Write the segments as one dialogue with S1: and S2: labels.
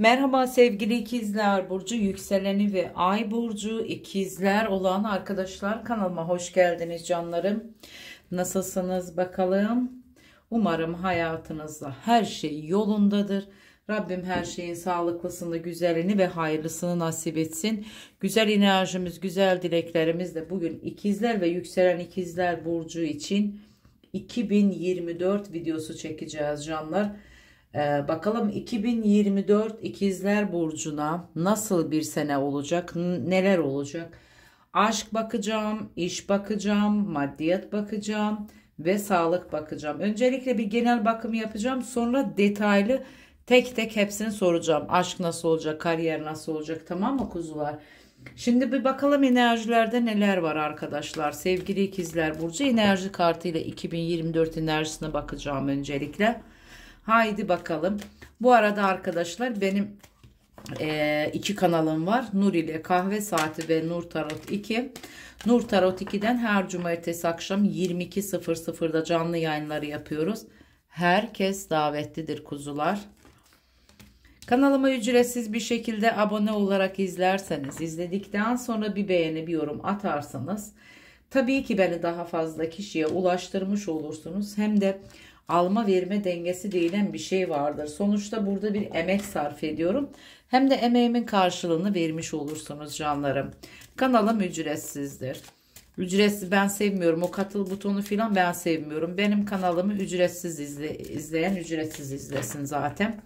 S1: Merhaba sevgili ikizler burcu yükseleni ve ay burcu ikizler olan arkadaşlar kanalıma hoş geldiniz canlarım. Nasılsınız bakalım? Umarım hayatınızda her şey yolundadır. Rabbim her şeyin sağlıklısını, güzelini ve hayırlısını nasip etsin. Güzel enerjimiz, güzel dileklerimiz de bugün ikizler ve yükselen ikizler burcu için 2024 videosu çekeceğiz canlar. Ee, bakalım 2024 ikizler burcuna nasıl bir sene olacak? Neler olacak? Aşk bakacağım, iş bakacağım, maddiyat bakacağım ve sağlık bakacağım. Öncelikle bir genel bakım yapacağım. Sonra detaylı tek tek hepsini soracağım. Aşk nasıl olacak, kariyer nasıl olacak tamam mı kuzular? Şimdi bir bakalım enerjilerde neler var arkadaşlar. Sevgili ikizler Burcu enerji kartıyla 2024 enerjisine bakacağım öncelikle. Haydi bakalım. Bu arada arkadaşlar benim e, iki kanalım var. Nur ile Kahve Saati ve Nur Tarot 2. Nur Tarot 2'den her cumartesi akşam 22.00'da canlı yayınları yapıyoruz. Herkes davetlidir kuzular. Kanalıma ücretsiz bir şekilde abone olarak izlerseniz, izledikten sonra bir beğeni, bir yorum atarsanız tabii ki beni daha fazla kişiye ulaştırmış olursunuz. Hem de alma verme dengesi değilen bir şey vardır. Sonuçta burada bir emek sarf ediyorum. Hem de emeğimin karşılığını vermiş olursunuz canlarım. Kanalım ücretsizdir. Ücretsiz ben sevmiyorum. O katıl butonu filan ben sevmiyorum. Benim kanalımı ücretsiz izle, izleyen ücretsiz izlesin zaten.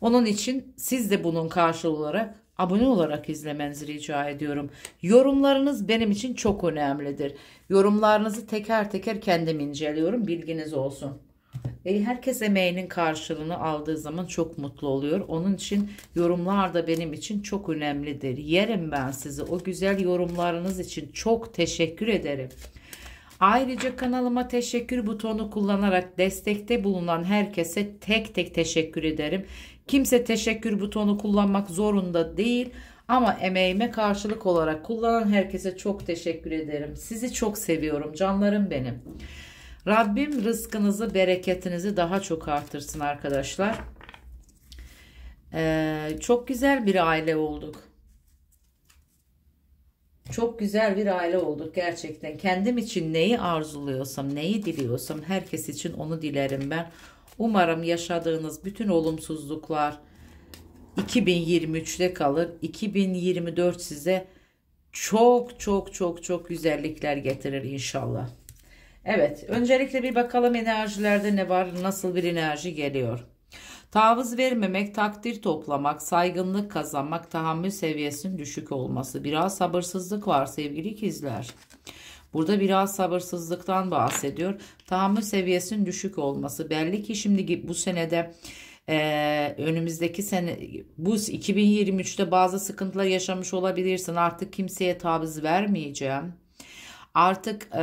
S1: Onun için siz de bunun karşılığı olarak abone olarak izlemenizi rica ediyorum. Yorumlarınız benim için çok önemlidir. Yorumlarınızı teker teker kendim inceliyorum. Bilginiz olsun. E, herkes emeğinin karşılığını aldığı zaman çok mutlu oluyor. Onun için yorumlar da benim için çok önemlidir. Yerim ben sizi. O güzel yorumlarınız için çok teşekkür ederim. Ayrıca kanalıma teşekkür butonu kullanarak destekte bulunan herkese tek tek teşekkür ederim. Kimse teşekkür butonu kullanmak zorunda değil ama emeğime karşılık olarak kullanan herkese çok teşekkür ederim. Sizi çok seviyorum canlarım benim. Rabbim rızkınızı, bereketinizi daha çok artırsın arkadaşlar. Ee, çok güzel bir aile olduk. Çok güzel bir aile olduk gerçekten. Kendim için neyi arzuluyorsam, neyi diliyorsam herkes için onu dilerim ben. Umarım yaşadığınız bütün olumsuzluklar 2023'te kalır. 2024 size çok çok çok çok güzellikler getirir inşallah. Evet öncelikle bir bakalım enerjilerde ne var nasıl bir enerji geliyor. Taviz vermemek, takdir toplamak, saygınlık kazanmak, tahammül seviyesinin düşük olması. Biraz sabırsızlık var sevgili ikizler. Burada biraz sabırsızlıktan bahsediyor. Tahammül seviyesinin düşük olması. Belli ki şimdi bu senede e, önümüzdeki sene bu 2023'te bazı sıkıntılar yaşamış olabilirsin. Artık kimseye taviz vermeyeceğim artık e,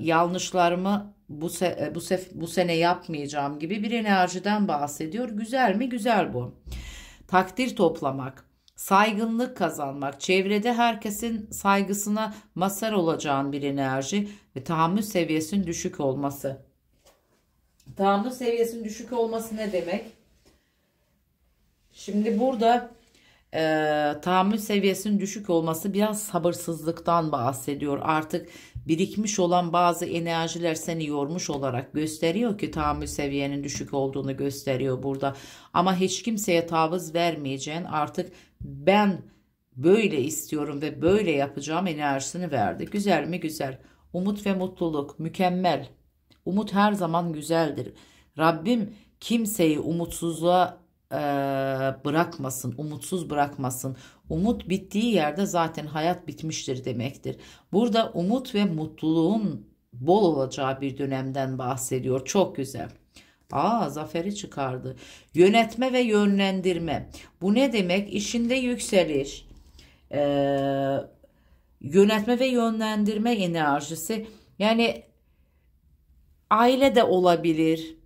S1: yanlışlarımı bu se e, bu, sef bu sene yapmayacağım gibi bir enerjiden bahsediyor. Güzel mi? Güzel bu. Takdir toplamak, saygınlık kazanmak, çevrede herkesin saygısına masar olacağın bir enerji ve tahammül seviyesinin düşük olması. Tahammül seviyesinin düşük olması ne demek? Şimdi burada e, tahammül seviyesinin düşük olması biraz sabırsızlıktan bahsediyor. Artık birikmiş olan bazı enerjiler seni yormuş olarak gösteriyor ki tahammül seviyenin düşük olduğunu gösteriyor burada. Ama hiç kimseye taviz vermeyeceğin artık ben böyle istiyorum ve böyle yapacağım enerjisini verdi. Güzel mi güzel. Umut ve mutluluk mükemmel. Umut her zaman güzeldir. Rabbim kimseyi umutsuzluğa e, bırakmasın, umutsuz bırakmasın. Umut bittiği yerde zaten hayat bitmiştir demektir. Burada umut ve mutluluğun bol olacağı bir dönemden bahsediyor. Çok güzel. Aa zaferi çıkardı. Yönetme ve yönlendirme. Bu ne demek? İşinde yükseliş. Ee, yönetme ve yönlendirme enerjisi. Yani aile de olabilir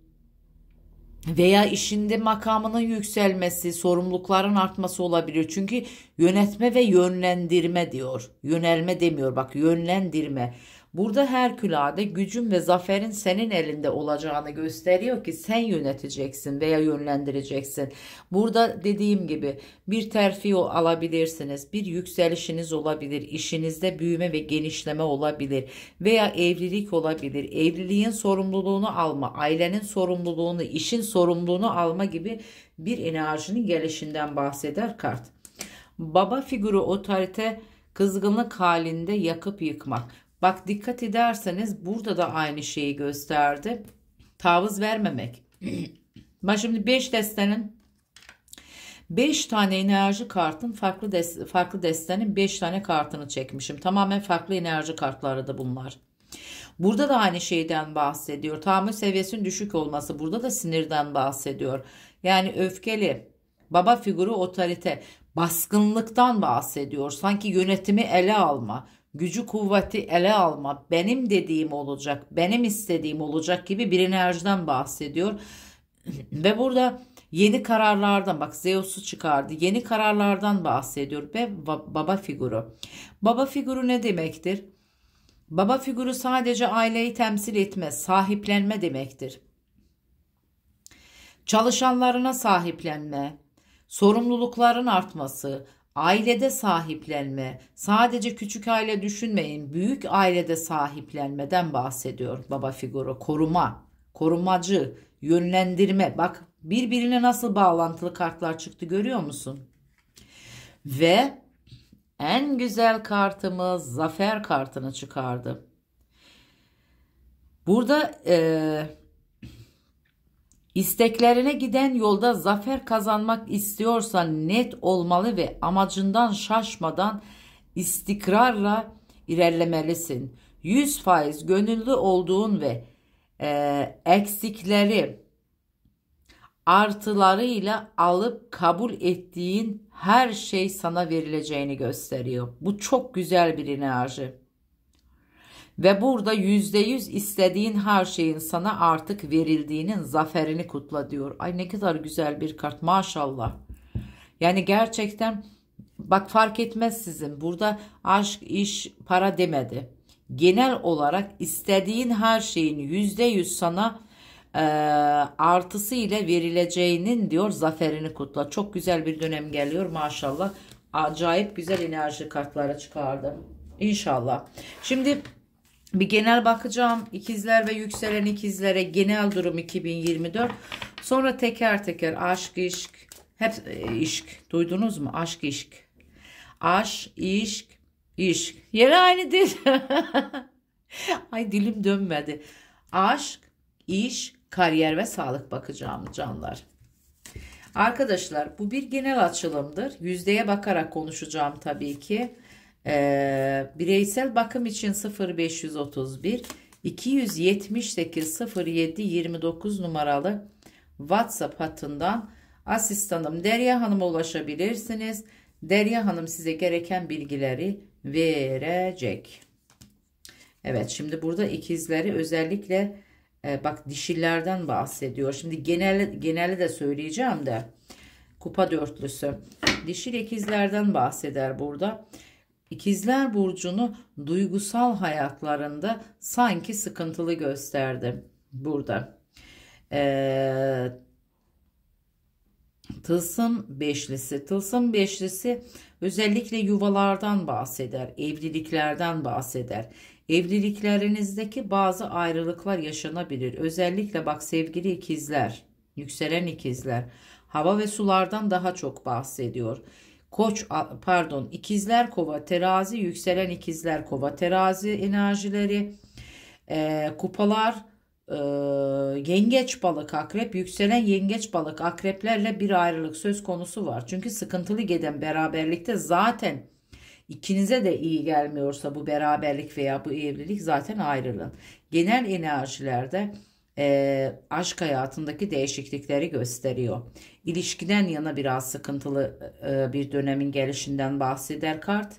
S1: veya işinde makamının yükselmesi, sorumlulukların artması olabilir. Çünkü yönetme ve yönlendirme diyor. Yönelme demiyor bak yönlendirme. Burada Herkülade gücün ve zaferin senin elinde olacağını gösteriyor ki sen yöneteceksin veya yönlendireceksin. Burada dediğim gibi bir terfi alabilirsiniz, bir yükselişiniz olabilir, işinizde büyüme ve genişleme olabilir veya evlilik olabilir. Evliliğin sorumluluğunu alma, ailenin sorumluluğunu, işin sorumluluğunu alma gibi bir enerjinin gelişinden bahseder kart. Baba figürü otorite kızgınlık halinde yakıp yıkmak. Bak dikkat ederseniz burada da aynı şeyi gösterdi. Taviz vermemek. ben şimdi 5 destenin 5 tane enerji kartın farklı des farklı destenin 5 tane kartını çekmişim. Tamamen farklı enerji kartları da bunlar. Burada da aynı şeyden bahsediyor. Tahammül seviyesinin düşük olması. Burada da sinirden bahsediyor. Yani öfkeli, baba figürü otorite, baskınlıktan bahsediyor. Sanki yönetimi ele alma, gücü kuvveti ele alma, benim dediğim olacak, benim istediğim olacak gibi bir enerjiden bahsediyor. Ve burada yeni kararlardan bak Zeus'u çıkardı. Yeni kararlardan bahsediyor ve baba figürü. Baba figürü ne demektir? Baba figürü sadece aileyi temsil etme sahiplenme demektir. Çalışanlarına sahiplenme, sorumlulukların artması, ailede sahiplenme, sadece küçük aile düşünmeyin, büyük ailede sahiplenmeden bahsediyor baba figürü. Koruma, korumacı, yönlendirme. Bak birbirine nasıl bağlantılı kartlar çıktı görüyor musun? Ve en güzel kartımız zafer kartını çıkardı. Burada eee İsteklerine giden yolda zafer kazanmak istiyorsan net olmalı ve amacından şaşmadan istikrarla ilerlemelisin. 100% gönüllü olduğun ve e, eksikleri artılarıyla alıp kabul ettiğin her şey sana verileceğini gösteriyor. Bu çok güzel bir enerji ve burada yüzde yüz istediğin her şeyin sana artık verildiğinin zaferini kutla diyor. Ay ne kadar güzel bir kart maşallah. Yani gerçekten bak fark etmez sizin burada aşk, iş, para demedi. Genel olarak istediğin her şeyin yüzde yüz sana e, artısı ile verileceğinin diyor zaferini kutla. Çok güzel bir dönem geliyor maşallah. Acayip güzel enerji kartları çıkardım. İnşallah. Şimdi bir genel bakacağım. ikizler ve yükselen ikizlere genel durum 2024. Sonra teker teker aşk, işk. Hep e, işk. Duydunuz mu? Aşk, işk. Aşk, işk, işk. Yere aynı değil. Ay dilim dönmedi. Aşk, iş, kariyer ve sağlık bakacağım canlar. Arkadaşlar bu bir genel açılımdır. Yüzdeye bakarak konuşacağım tabii ki. E, bireysel bakım için 0531 278 07 29 numaralı WhatsApp hattından asistanım Derya Hanım'a ulaşabilirsiniz. Derya Hanım size gereken bilgileri verecek. Evet şimdi burada ikizleri özellikle e, bak dişilerden bahsediyor. Şimdi genel geneli de söyleyeceğim de kupa dörtlüsü. Dişil ikizlerden bahseder burada. Burada İkizler burcunu duygusal hayatlarında sanki sıkıntılı gösterdi burada. Ee, tılsım beşlisi. Tılsım beşlisi özellikle yuvalardan bahseder, evliliklerden bahseder. Evliliklerinizdeki bazı ayrılıklar yaşanabilir. Özellikle bak sevgili ikizler, yükselen ikizler hava ve sulardan daha çok bahsediyor. Koç pardon ikizler kova terazi yükselen ikizler kova terazi enerjileri e, kupalar e, yengeç balık akrep yükselen yengeç balık akreplerle bir ayrılık söz konusu var. Çünkü sıkıntılı giden beraberlikte zaten ikinize de iyi gelmiyorsa bu beraberlik veya bu evlilik zaten ayrılın. Genel enerjilerde e, aşk hayatındaki değişiklikleri gösteriyor. İlişkiden yana biraz sıkıntılı e, bir dönemin gelişinden bahseder kart.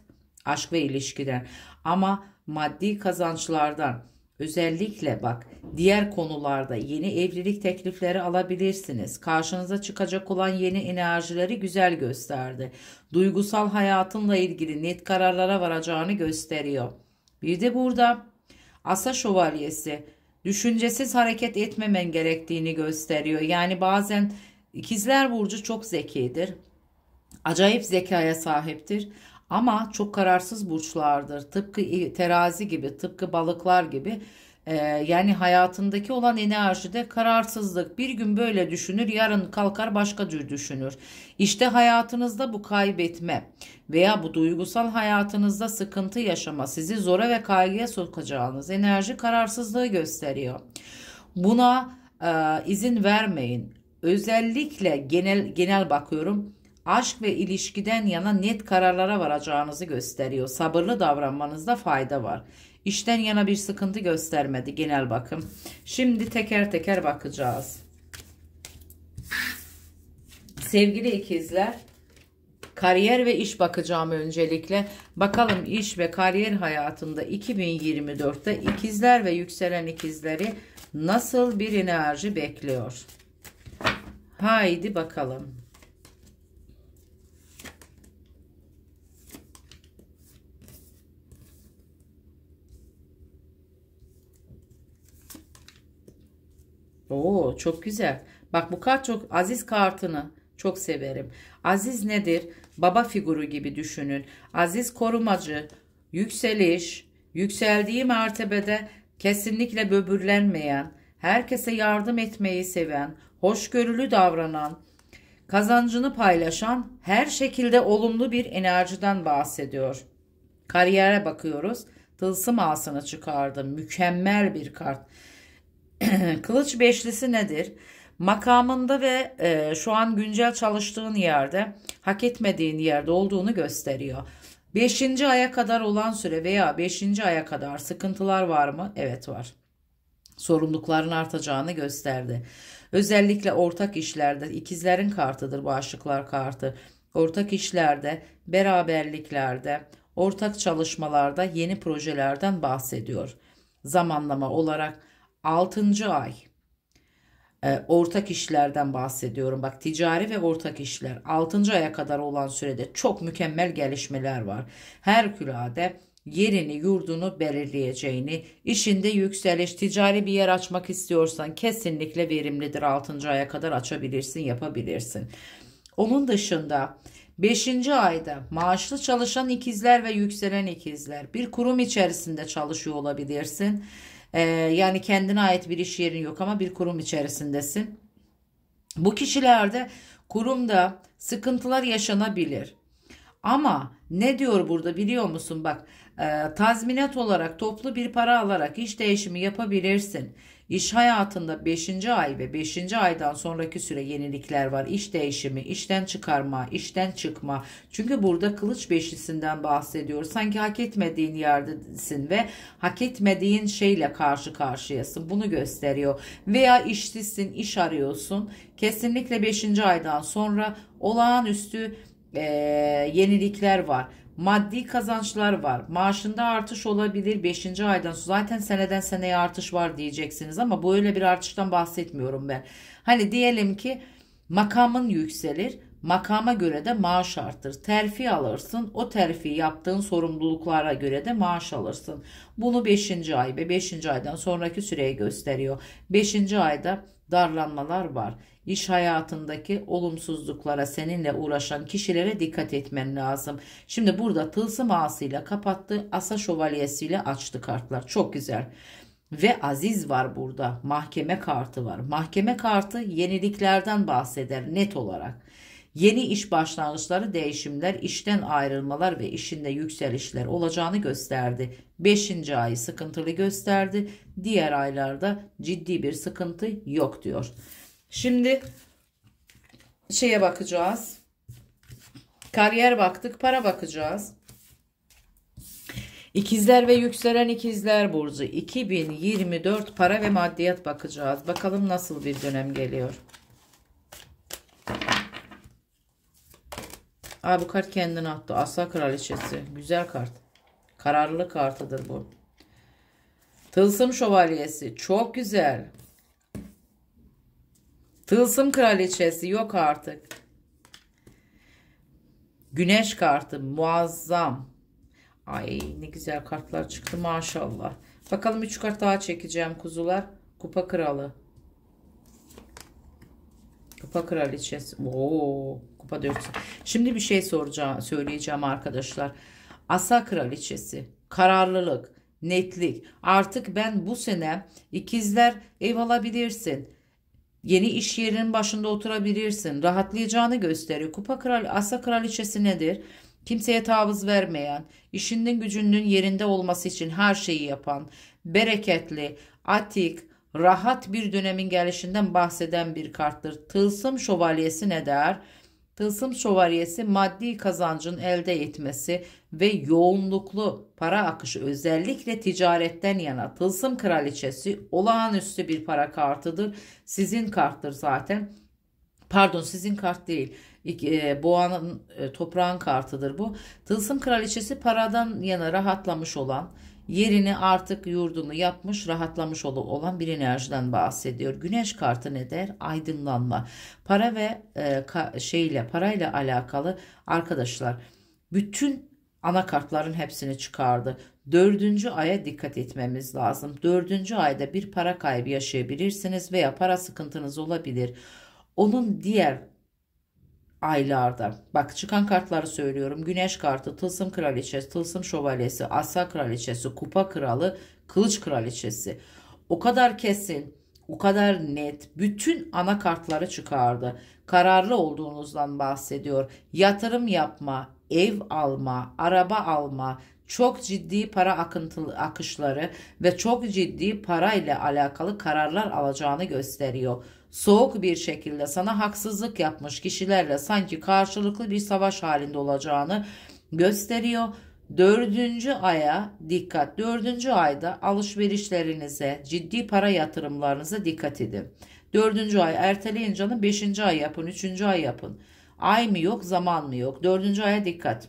S1: Aşk ve ilişkiden. Ama maddi kazançlardan özellikle bak diğer konularda yeni evlilik teklifleri alabilirsiniz. Karşınıza çıkacak olan yeni enerjileri güzel gösterdi. Duygusal hayatınla ilgili net kararlara varacağını gösteriyor. Bir de burada Asa Şövalyesi düşüncesiz hareket etmemen gerektiğini gösteriyor. Yani bazen İkizler burcu çok zekidir. Acayip zekaya sahiptir ama çok kararsız burçlardır. Tıpkı terazi gibi, tıpkı balıklar gibi e, yani hayatındaki olan enerjide kararsızlık. Bir gün böyle düşünür, yarın kalkar başka tür düşünür. İşte hayatınızda bu kaybetme veya bu duygusal hayatınızda sıkıntı yaşama sizi zora ve kaygıya sokacağınız enerji kararsızlığı gösteriyor. Buna e, izin vermeyin özellikle genel genel bakıyorum aşk ve ilişkiden yana net kararlara varacağınızı gösteriyor. Sabırlı davranmanızda fayda var. İşten yana bir sıkıntı göstermedi genel bakım. Şimdi teker teker bakacağız. Sevgili ikizler, kariyer ve iş bakacağım öncelikle. Bakalım iş ve kariyer hayatında 2024'te ikizler ve yükselen ikizleri nasıl bir enerji bekliyor? Haydi bakalım. Oo çok güzel. Bak bu kart çok aziz kartını çok severim. Aziz nedir? Baba figürü gibi düşünün. Aziz korumacı, yükseliş, yükseldiği mertebede kesinlikle böbürlenmeyen, herkese yardım etmeyi seven, hoşgörülü davranan, kazancını paylaşan her şekilde olumlu bir enerjiden bahsediyor. Kariyere bakıyoruz. Tılsım asını çıkardı. Mükemmel bir kart. Kılıç beşlisi nedir? Makamında ve e, şu an güncel çalıştığın yerde, hak etmediğin yerde olduğunu gösteriyor. Beşinci aya kadar olan süre veya beşinci aya kadar sıkıntılar var mı? Evet var sorumlulukların artacağını gösterdi. Özellikle ortak işlerde ikizlerin kartıdır bu kartı. Ortak işlerde, beraberliklerde, ortak çalışmalarda yeni projelerden bahsediyor. Zamanlama olarak 6. ay e, ortak işlerden bahsediyorum. Bak ticari ve ortak işler 6. aya kadar olan sürede çok mükemmel gelişmeler var. Herkülade yerini yurdunu belirleyeceğini, işinde yükseliş, ticari bir yer açmak istiyorsan kesinlikle verimlidir. 6. aya kadar açabilirsin, yapabilirsin. Onun dışında 5. ayda maaşlı çalışan ikizler ve yükselen ikizler bir kurum içerisinde çalışıyor olabilirsin. Ee, yani kendine ait bir iş yerin yok ama bir kurum içerisindesin. Bu kişilerde kurumda sıkıntılar yaşanabilir. Ama ne diyor burada biliyor musun bak e, tazminat olarak toplu bir para alarak iş değişimi yapabilirsin. İş hayatında 5. ay ve 5. aydan sonraki süre yenilikler var. İş değişimi, işten çıkarma, işten çıkma. Çünkü burada kılıç beşisinden bahsediyor. Sanki hak etmediğin yerdesin ve hak etmediğin şeyle karşı karşıyasın. Bunu gösteriyor. Veya işsizsin, iş arıyorsun. Kesinlikle 5. aydan sonra olağanüstü e, yenilikler var. Maddi kazançlar var. Maaşında artış olabilir 5. aydan. Zaten seneden seneye artış var diyeceksiniz ama bu öyle bir artıştan bahsetmiyorum ben. Hani diyelim ki makamın yükselir. Makama göre de maaş artır, Terfi alırsın. O terfi yaptığın sorumluluklara göre de maaş alırsın. Bunu 5. ay ve 5. aydan sonraki süreye gösteriyor. 5. ayda darlanmalar var. İş hayatındaki olumsuzluklara seninle uğraşan kişilere dikkat etmen lazım. Şimdi burada tılsım ağasıyla kapattı, asa şövalyesiyle açtı kartlar. Çok güzel. Ve aziz var burada. Mahkeme kartı var. Mahkeme kartı yeniliklerden bahseder net olarak yeni iş başlangıçları, değişimler, işten ayrılmalar ve işinde yükselişler olacağını gösterdi. 5. ayı sıkıntılı gösterdi. Diğer aylarda ciddi bir sıkıntı yok diyor. Şimdi şeye bakacağız. Kariyer baktık, para bakacağız. İkizler ve yükselen ikizler burcu 2024 para ve maddiyat bakacağız. Bakalım nasıl bir dönem geliyor. Aa, bu kart kendini attı. Asla kraliçesi. Güzel kart. Kararlı kartıdır bu. Tılsım şövalyesi. Çok güzel. Tılsım kraliçesi. Yok artık. Güneş kartı. Muazzam. Ay ne güzel kartlar çıktı maşallah. Bakalım 3 kart daha çekeceğim kuzular. Kupa kralı. Kupa kraliçesi. Oo. Kupa dörtlüsü. Şimdi bir şey soracağım, söyleyeceğim arkadaşlar. Asa kraliçesi, kararlılık, netlik. Artık ben bu sene ikizler ev alabilirsin. Yeni iş yerinin başında oturabilirsin. Rahatlayacağını gösteriyor. Kupa kral, asa kraliçesi nedir? Kimseye taviz vermeyen, işinin gücünün yerinde olması için her şeyi yapan, bereketli, atik, rahat bir dönemin gelişinden bahseden bir karttır. Tılsım şövalyesi ne der? Tılsım şövalyesi maddi kazancın elde etmesi ve yoğunluklu para akışı özellikle ticaretten yana tılsım kraliçesi olağanüstü bir para kartıdır. Sizin karttır zaten. Pardon sizin kart değil e, boğanın e, toprağın kartıdır bu. Tılsım kraliçesi paradan yana rahatlamış olan yerini artık yurdunu yapmış rahatlamış olan bir enerjiden bahsediyor. Güneş kartı ne der? Aydınlanma. Para ve e, ka, şeyle parayla alakalı arkadaşlar bütün ana kartların hepsini çıkardı. Dördüncü aya dikkat etmemiz lazım. Dördüncü ayda bir para kaybı yaşayabilirsiniz veya para sıkıntınız olabilir. Onun diğer aylarda. Bak çıkan kartları söylüyorum. Güneş kartı, tılsım kraliçesi, tılsım şövalyesi, asa kraliçesi, kupa kralı, kılıç kraliçesi. O kadar kesin, o kadar net bütün ana kartları çıkardı. Kararlı olduğunuzdan bahsediyor. Yatırım yapma, ev alma, araba alma, çok ciddi para akıntılı akışları ve çok ciddi parayla alakalı kararlar alacağını gösteriyor soğuk bir şekilde sana haksızlık yapmış kişilerle sanki karşılıklı bir savaş halinde olacağını gösteriyor. Dördüncü aya dikkat. Dördüncü ayda alışverişlerinize, ciddi para yatırımlarınıza dikkat edin. Dördüncü ay erteleyin canım. Beşinci ay yapın. Üçüncü ay yapın. Ay mı yok, zaman mı yok? Dördüncü aya dikkat.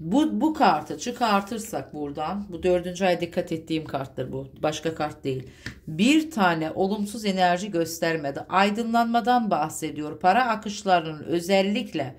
S1: Bu, bu kartı çıkartırsak buradan bu dördüncü ay dikkat ettiğim karttır bu başka kart değil. Bir tane olumsuz enerji göstermedi. Aydınlanmadan bahsediyor. Para akışlarının özellikle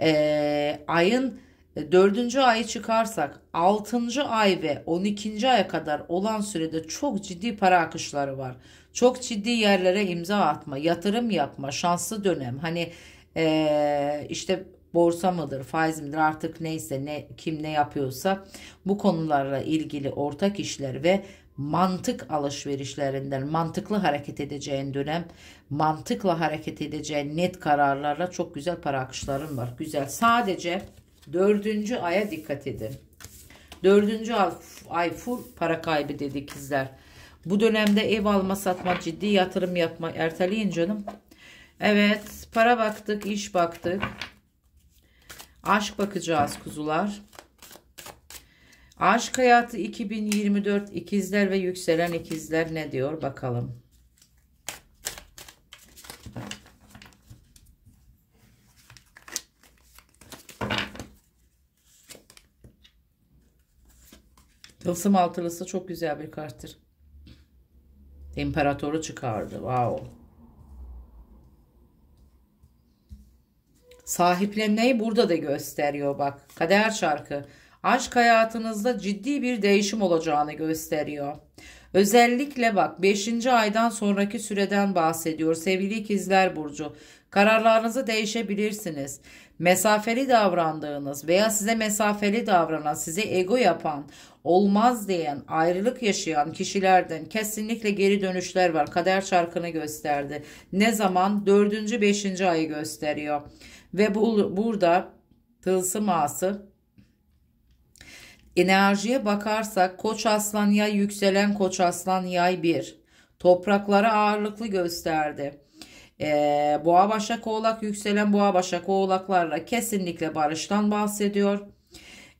S1: e, ayın e, dördüncü ayı çıkarsak altıncı ay ve on ikinci aya kadar olan sürede çok ciddi para akışları var. Çok ciddi yerlere imza atma, yatırım yapma, şanslı dönem. Hani e, işte borsa mıdır, faiz midir artık neyse ne kim ne yapıyorsa bu konularla ilgili ortak işler ve mantık alışverişlerinden mantıklı hareket edeceğin dönem mantıkla hareket edeceğin net kararlarla çok güzel para akışların var. Güzel. Sadece dördüncü aya dikkat edin. Dördüncü ay full para kaybı dedi ikizler. Bu dönemde ev alma satma ciddi yatırım yapma erteleyin canım. Evet para baktık iş baktık. Aşk bakacağız kuzular. Aşk hayatı 2024 ikizler ve yükselen ikizler ne diyor bakalım. Tılsım altılısı çok güzel bir karttır. İmparatoru çıkardı. Wow. sahiplenmeyi burada da gösteriyor bak. Kader şarkı. Aşk hayatınızda ciddi bir değişim olacağını gösteriyor. Özellikle bak 5. aydan sonraki süreden bahsediyor sevgili ikizler burcu. Kararlarınızı değişebilirsiniz. Mesafeli davrandığınız veya size mesafeli davranan, size ego yapan, olmaz diyen, ayrılık yaşayan kişilerden kesinlikle geri dönüşler var. Kader çarkını gösterdi. Ne zaman? 4. 5. ayı gösteriyor. Ve bu, burada tılsım ağası Enerjiye bakarsak koç aslan yay yükselen koç aslan yay 1. Topraklara ağırlıklı gösterdi. Ee, boğa başak oğlak yükselen boğa başak oğlaklarla kesinlikle barıştan bahsediyor.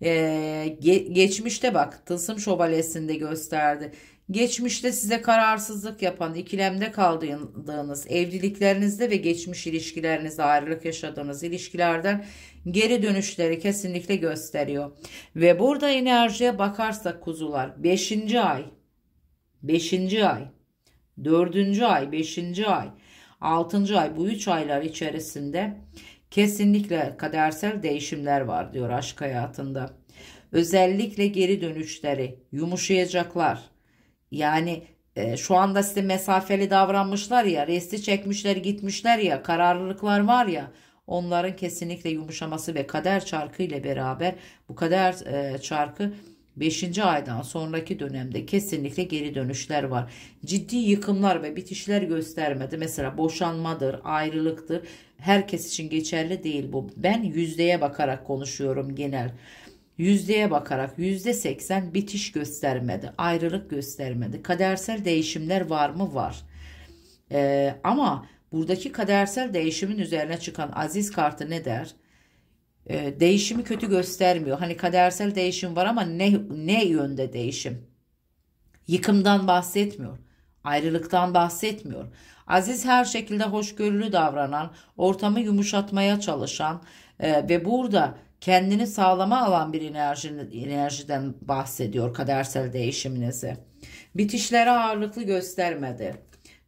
S1: Ee, ge geçmişte bak tılsım şövalyesinde gösterdi. Geçmişte size kararsızlık yapan, ikilemde kaldığınız, evliliklerinizde ve geçmiş ilişkilerinizde ayrılık yaşadığınız ilişkilerden geri dönüşleri kesinlikle gösteriyor. Ve burada enerjiye bakarsak kuzular 5. ay, 5. ay, 4. ay, 5. ay, 6. ay bu 3 aylar içerisinde kesinlikle kadersel değişimler var diyor aşk hayatında. Özellikle geri dönüşleri yumuşayacaklar yani e, şu anda size mesafeli davranmışlar ya, resti çekmişler gitmişler ya, kararlılıklar var ya. Onların kesinlikle yumuşaması ve kader çarkı ile beraber bu kader e, çarkı 5. aydan sonraki dönemde kesinlikle geri dönüşler var. Ciddi yıkımlar ve bitişler göstermedi. Mesela boşanmadır, ayrılıktır. Herkes için geçerli değil bu. Ben yüzdeye bakarak konuşuyorum genel yüzdeye bakarak yüzde seksen bitiş göstermedi, ayrılık göstermedi. Kadersel değişimler var mı? Var. Ee, ama buradaki kadersel değişimin üzerine çıkan aziz kartı ne der? Ee, değişimi kötü göstermiyor. Hani kadersel değişim var ama ne, ne yönde değişim? Yıkımdan bahsetmiyor. Ayrılıktan bahsetmiyor. Aziz her şekilde hoşgörülü davranan, ortamı yumuşatmaya çalışan e, ve burada kendini sağlama alan bir enerji, enerjiden bahsediyor kadersel değişiminizi. Bitişlere ağırlıklı göstermedi.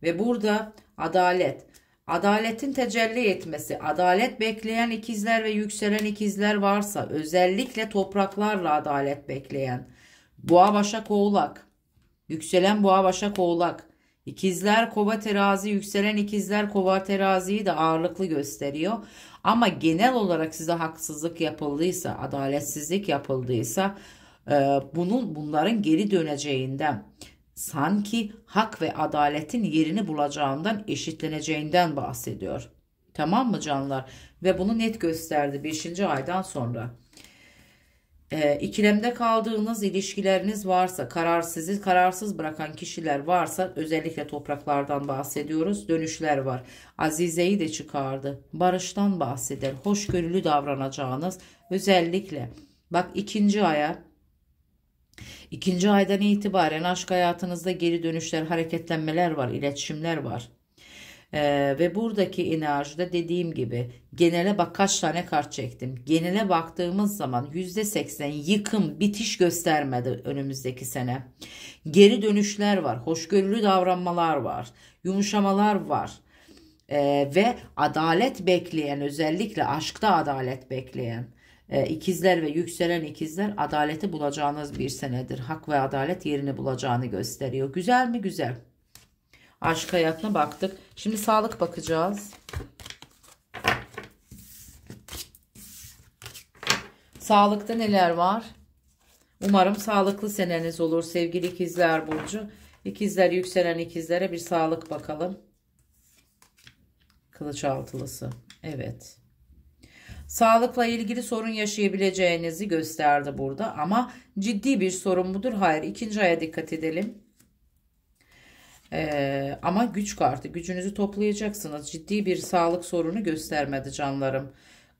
S1: Ve burada adalet. Adaletin tecelli etmesi, adalet bekleyen ikizler ve yükselen ikizler varsa özellikle topraklarla adalet bekleyen. Boğa Başak Oğlak, yükselen Boğa Başak Oğlak, ikizler kova terazi yükselen ikizler kova teraziyi de ağırlıklı gösteriyor. Ama genel olarak size haksızlık yapıldıysa, adaletsizlik yapıldıysa e, bunun bunların geri döneceğinden sanki hak ve adaletin yerini bulacağından eşitleneceğinden bahsediyor. Tamam mı canlar? Ve bunu net gösterdi 5. aydan sonra e, ikilemde kaldığınız ilişkileriniz varsa kararsız kararsız bırakan kişiler varsa özellikle topraklardan bahsediyoruz dönüşler var Azize'yi de çıkardı barıştan bahseder hoşgörülü davranacağınız özellikle bak ikinci aya ikinci aydan itibaren aşk hayatınızda geri dönüşler hareketlenmeler var iletişimler var ee, ve buradaki enerjide dediğim gibi genele bak kaç tane kart çektim. Genele baktığımız zaman %80 yıkım bitiş göstermedi önümüzdeki sene. Geri dönüşler var. Hoşgörülü davranmalar var. Yumuşamalar var. Ee, ve adalet bekleyen özellikle aşkta adalet bekleyen e, ikizler ve yükselen ikizler adaleti bulacağınız bir senedir. Hak ve adalet yerini bulacağını gösteriyor. Güzel mi? Güzel. Aşk hayatına baktık. Şimdi sağlık bakacağız. Sağlıkta neler var? Umarım sağlıklı seneniz olur sevgili ikizler Burcu. İkizler yükselen ikizlere bir sağlık bakalım. Kılıç altılısı. Evet. Sağlıkla ilgili sorun yaşayabileceğinizi gösterdi burada. Ama ciddi bir sorun mudur? Hayır. İkinci aya dikkat edelim. Ee, ama güç kartı gücünüzü toplayacaksınız. Ciddi bir sağlık sorunu göstermedi canlarım.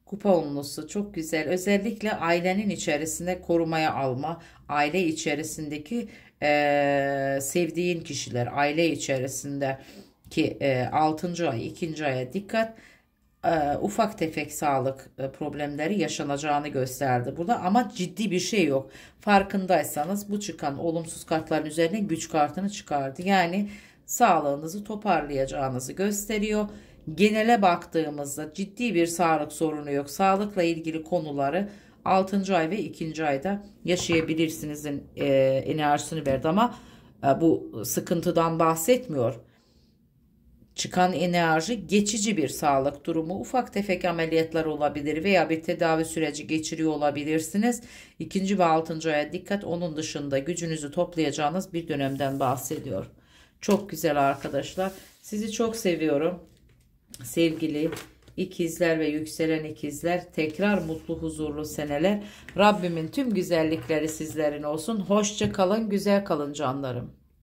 S1: Kupa onlusu çok güzel. Özellikle ailenin içerisinde korumaya alma, aile içerisindeki e, sevdiğin kişiler, aile içerisinde ki e, 6. ay 2. aya dikkat e, ufak tefek sağlık e, problemleri yaşanacağını gösterdi burada ama ciddi bir şey yok. Farkındaysanız bu çıkan olumsuz kartların üzerine güç kartını çıkardı. Yani sağlığınızı toparlayacağınızı gösteriyor. Genele baktığımızda ciddi bir sağlık sorunu yok. Sağlıkla ilgili konuları 6. ay ve 2. ayda yaşayabilirsiniz e, enerjisini verdi ama bu sıkıntıdan bahsetmiyor Çıkan enerji geçici bir sağlık durumu, ufak tefek ameliyatlar olabilir veya bir tedavi süreci geçiriyor olabilirsiniz. İkinci ve altıncı aya dikkat onun dışında gücünüzü toplayacağınız bir dönemden bahsediyor. Çok güzel arkadaşlar. Sizi çok seviyorum. Sevgili ikizler ve yükselen ikizler tekrar mutlu huzurlu seneler. Rabbimin tüm güzellikleri sizlerin olsun. Hoşça kalın, güzel kalın canlarım.